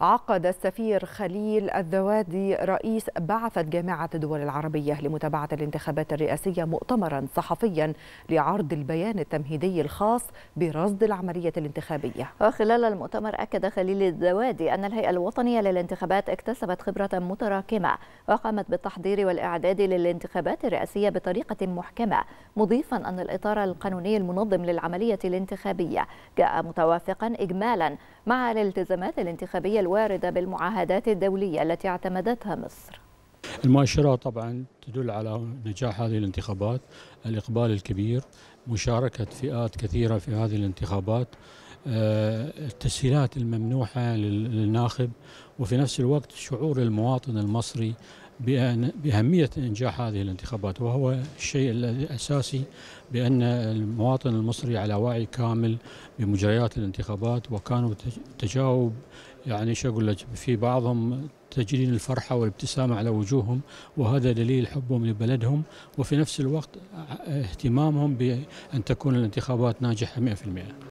عقد السفير خليل الذوادي رئيس بعثة جامعة الدول العربية لمتابعة الانتخابات الرئاسية مؤتمرا صحفيا لعرض البيان التمهيدي الخاص برصد العملية الانتخابية وخلال المؤتمر أكد خليل الذوادي أن الهيئة الوطنية للانتخابات اكتسبت خبرة متراكمة وقامت بالتحضير والإعداد للانتخابات الرئاسية بطريقة محكمة مضيفا أن الإطار القانوني المنظم للعملية الانتخابية جاء متوافقا إجمالا مع الالتزامات الانتخابية الواردة بالمعاهدات الدولية التي اعتمدتها مصر؟ المؤشرات طبعا تدل على نجاح هذه الانتخابات الإقبال الكبير مشاركة فئات كثيرة في هذه الانتخابات آه، التسهيلات الممنوحة للناخب وفي نفس الوقت شعور المواطن المصري بأهمية إنجاح هذه الانتخابات وهو الشيء الأساسي بأن المواطن المصري على وعي كامل بمجريات الانتخابات وكانوا تجاوب يعني شو أقول لك في بعضهم تجلين الفرحة والابتسامة على وجوههم وهذا دليل حبهم لبلدهم وفي نفس الوقت اهتمامهم بأن تكون الانتخابات ناجحة 100%